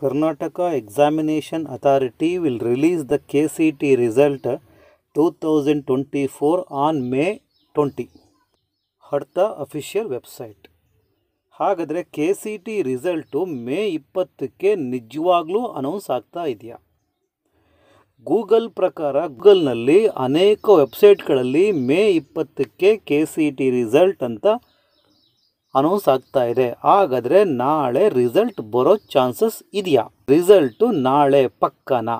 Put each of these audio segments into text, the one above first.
Karnataka examination authority will release the K C T result two thousand twenty four on May twenty ಹಡ್ತ official website ಹಾಗಾದರೆ K C T result May ಇಪ್ಪತ್ತಕ್ಕೆ ನಿಜವಾಗ್ಲೂ announce ಆಗ್ತಾ ಇದೆಯಾ Google ಪ್ರಕಾರ ಗೂಗಲ್ನಲ್ಲಿ ಅನೇಕ ವೆಬ್ಸೈಟ್ಗಳಲ್ಲಿ ಮೇ ಇಪ್ಪತ್ತಕ್ಕೆ ಕೆ ಸಿ ಟಿ ರಿಸಲ್ಟ್ ಅಂತ ಅನೌನ್ಸ್ ಆಗ್ತಾ ಇದೆ ಹಾಗಾದರೆ ನಾಳೆ ರಿಸಲ್ಟ್ ಬರೋ ಚಾನ್ಸಸ್ ಇದೆಯಾ ರಿಸಲ್ಟು ನಾಳೆ ಪಕ್ಕನ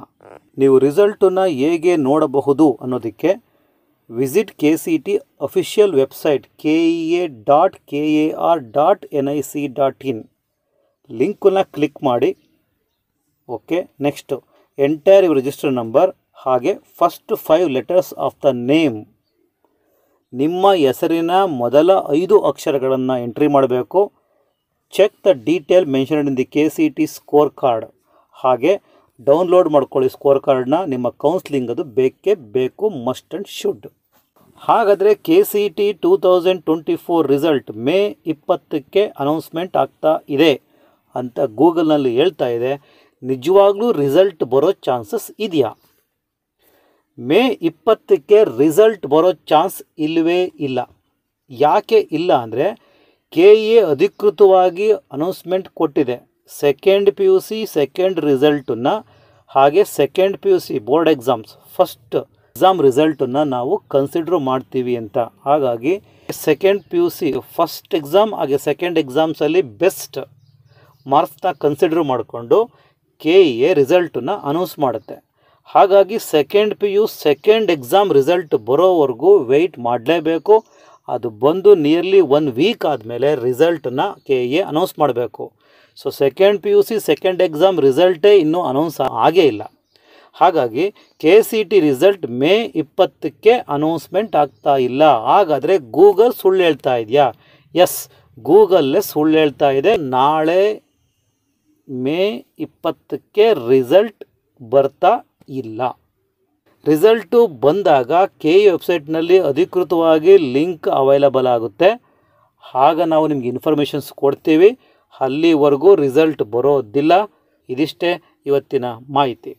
ನೀವು ರಿಸಲ್ಟನ್ನು ಹೇಗೆ ನೋಡಬಹುದು ಅನ್ನೋದಕ್ಕೆ visit K C T official website K E A dot K A R dot N I C dot in ಲಿಂಕನ್ನು ಕ್ಲಿಕ್ ಮಾಡಿ okay next enter your register number ಹಾಗೆ first five letters of the name ನಿಮ್ಮ ಹೆಸರಿನ ಮೊದಲ ಐದು ಅಕ್ಷರಗಳನ್ನು entry ಮಾಡಬೇಕು check the detail mentioned in the K C T score card ಹಾಗೆ ಡೌನ್ಲೋಡ್ ಮಾಡ್ಕೊಳ್ಳಿ ಸ್ಕೋರ್ ಕಾರ್ಡ್ನ ನಿಮ್ಮ ಕೌನ್ಸ್ಲಿಂಗ್ ಅದು ಬೇಕೇ ಬೇಕು ಮಸ್ಟ್ ಆ್ಯಂಡ್ ಶುಡ್ ಹಾಗಾದರೆ K C T two thousand twenty four result May ಇಪ್ಪತ್ತಕ್ಕೆ ಅನೌನ್ಸ್ಮೆಂಟ್ ಆಗ್ತಾ ಇದೆ ಅಂತ ಗೂಗಲ್ನಲ್ಲಿ ಹೇಳ್ತಾ ಇದೆ ನಿಜವಾಗ್ಲೂ ರಿಸಲ್ಟ್ ಬರೋ ಚಾನ್ಸಸ್ ಇದೆಯಾ ಮೇ ಇಪ್ಪತ್ತಕ್ಕೆ ರಿಸಲ್ಟ್ ಬರೋ ಚಾನ್ಸ್ ಇಲ್ಲವೇ ಇಲ್ಲ ಯಾಕೆ ಇಲ್ಲ ಅಂದರೆ ಕೆ ಎ ಅಧಿಕೃತವಾಗಿ ಅನೌನ್ಸ್ಮೆಂಟ್ ಕೊಟ್ಟಿದೆ second P U C second ರಿಸಲ್ಟನ್ನು ಹಾಗೆ second P U C board exams first exam ರಿಸಲ್ಟನ್ನು ನಾವು ಕನ್ಸಿಡ್ರ್ ಮಾಡ್ತೀವಿ ಅಂತ ಹಾಗಾಗಿ second P U C first exam ಹಾಗೆ ಸೆಕೆಂಡ್ ಎಕ್ಸಾಮ್ಸಲ್ಲಿ ಬೆಸ್ಟ್ ಮಾರ್ಕ್ಸ್ನ ಕನ್ಸಿಡ್ರ್ ಮಾಡಿಕೊಂಡು ಕೆ ಇ ಎ ರಿಸಲ್ಟನ್ನು ಅನೌನ್ಸ್ ಮಾಡುತ್ತೆ ಹಾಗಾಗಿ second P U second exam result ಬರೋವರೆಗೂ ವೆಯ್ಟ್ ಮಾಡಲೇಬೇಕು ಅದು ಬಂದು ನಿಯರ್ಲಿ ಒನ್ ವೀಕ್ ಆದಮೇಲೆ ರಿಸಲ್ಟನ್ನ ಕೆ ಎ ಅನೌನ್ಸ್ ಮಾಡಬೇಕು so second P U C second exam ರಿಸಲ್ಟೇ ಇನ್ನೂ ಅನೌನ್ಸ್ ಆಗೇ ಇಲ್ಲ ಹಾಗಾಗಿ K C T result May ಇಪ್ಪತ್ತಕ್ಕೆ ಅನೌನ್ಸ್ಮೆಂಟ್ ಆಗ್ತಾ ಇಲ್ಲ ಹಾಗಾದರೆ ಗೂಗಲ್ ಸುಳ್ಳು ಹೇಳ್ತಾ ಇದೆಯಾ ಎಸ್ ಗೂಗಲ್ಲೇ ಸುಳ್ಳು ಹೇಳ್ತಾ ಇದೆ ನಾಳೆ ಮೇ ಇಪ್ಪತ್ತಕ್ಕೆ ರಿಸಲ್ಟ್ ಬರ್ತಾ ಇಲ್ಲ ರಿಸಲ್ಟು ಬಂದಾಗ ಕೆ ವೆಬ್ಸೈಟ್ನಲ್ಲಿ ಅಧಿಕೃತವಾಗಿ ಲಿಂಕ್ ಅವೈಲಬಲ್ ಆಗುತ್ತೆ ಆಗ ನಾವು ನಿಮಗೆ ಇನ್ಫಾರ್ಮೇಷನ್ಸ್ ಕೊಡ್ತೀವಿ ಅಲ್ಲಿವರೆಗೂ ರಿಸಲ್ಟ್ ಬರೋದಿಲ್ಲ ಇದಿಷ್ಟೇ ಇವತ್ತಿನ ಮಾಹಿತಿ